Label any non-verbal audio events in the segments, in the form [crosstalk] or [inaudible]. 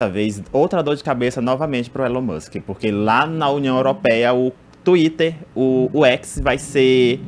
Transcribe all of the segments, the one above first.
dessa vez, outra dor de cabeça novamente para o Elon Musk, porque lá na União Europeia, o Twitter, o, o X vai ser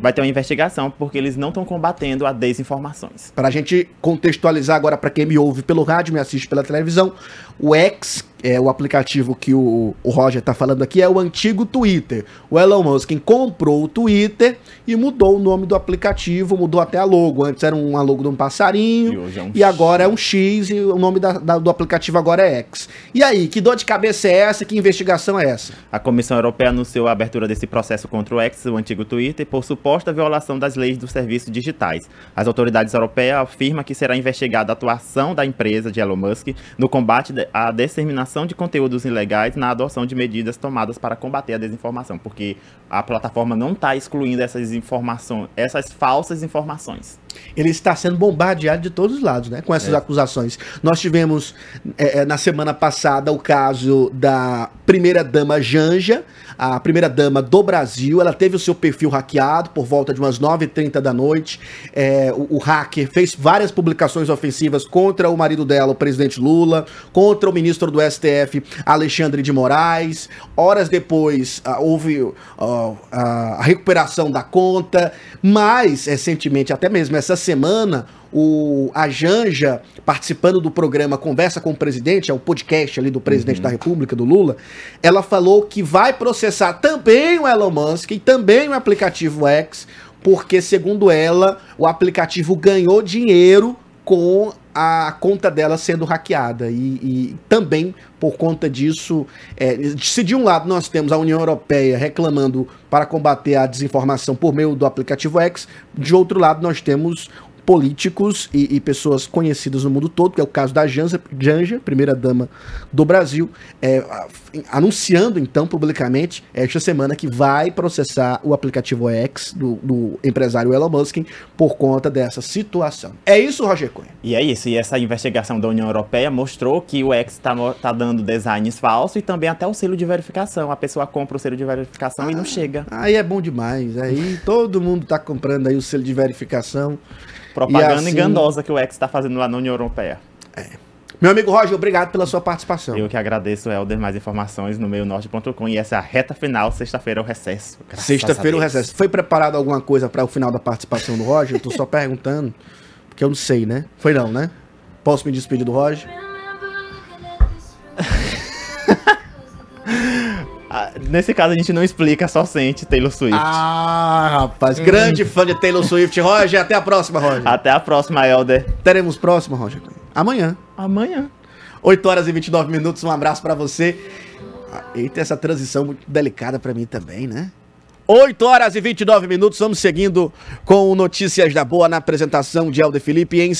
vai ter uma investigação, porque eles não estão combatendo a desinformações. Para a gente contextualizar agora, para quem me ouve pelo rádio, me assiste pela televisão, o X, é o aplicativo que o, o Roger está falando aqui, é o antigo Twitter. O Elon Musk comprou o Twitter e mudou o nome do aplicativo, mudou até a logo. Antes era um logo de um passarinho e, é um e agora é um X e o nome da, da, do aplicativo agora é X. E aí, que dor de cabeça é essa? Que investigação é essa? A Comissão Europeia anunciou a abertura desse processo contra o X, o antigo Twitter, por suposto suposta violação das leis dos serviços digitais. As autoridades europeias afirmam que será investigada a atuação da empresa de Elon Musk no combate à disseminação de conteúdos ilegais na adoção de medidas tomadas para combater a desinformação, porque a plataforma não está excluindo essas informações, essas falsas informações ele está sendo bombardeado de todos os lados, né? Com essas é. acusações. Nós tivemos é, é, na semana passada o caso da primeira dama Janja, a primeira dama do Brasil. Ela teve o seu perfil hackeado por volta de umas 9h30 da noite. É, o, o, hacker fez várias publicações ofensivas contra o marido dela, o presidente Lula, contra o ministro do STF, Alexandre de Moraes. Horas depois ah, houve a recuperação da conta, mas recentemente, até mesmo essa essa semana, o, a Janja, participando do programa Conversa com o Presidente, é o podcast ali do presidente uhum. da República, do Lula, ela falou que vai processar também o Elon Musk e também o aplicativo X, porque, segundo ela, o aplicativo ganhou dinheiro com a conta dela sendo hackeada. E, e também, por conta disso, é, se de um lado nós temos a União Europeia reclamando para combater a desinformação por meio do aplicativo X, de outro lado nós temos políticos e, e, pessoas conhecidas no mundo todo, que é o caso da Janja, Janja primeira-dama do Brasil, é, anunciando então publicamente esta semana que vai processar o aplicativo X do, do empresário Elon Musk por conta dessa situação. É isso, Roger Cunha? E é isso, e essa investigação da União Europeia mostrou que o X está tá dando designs falsos e também até o selo de verificação. A pessoa compra o selo de verificação ah, e não ah, chega. Aí é bom demais, aí todo mundo está comprando aí o selo de verificação. Propaganda assim... enganosa que o ex está fazendo lá na União Europeia. É. Meu amigo Roger, obrigado pela sua participação. Eu que agradeço, Helder. Mais informações no meionorte.com. E essa é a reta final, sexta-feira é o recesso. Sexta-feira é o recesso. Foi preparado alguma coisa para o final da participação do Roger? Eu tô só [laughs] perguntando, porque eu não sei, né? Foi não, né? Posso me despedir do Roger? Ah, nesse caso a gente não explica, só sente Taylor Swift. Ah, rapaz. Grande fã de Taylor Swift. Roger, até a próxima, Roger. Até a próxima, Elder. Teremos próxima, Roger. Amanhã. Amanhã. 8 horas e 29 minutos. Um abraço para você. Ah, eita, essa transição muito delicada para mim também, né? 8 horas e 29 minutos. Vamos seguindo com Notícias da Boa na apresentação de Elder Felipe em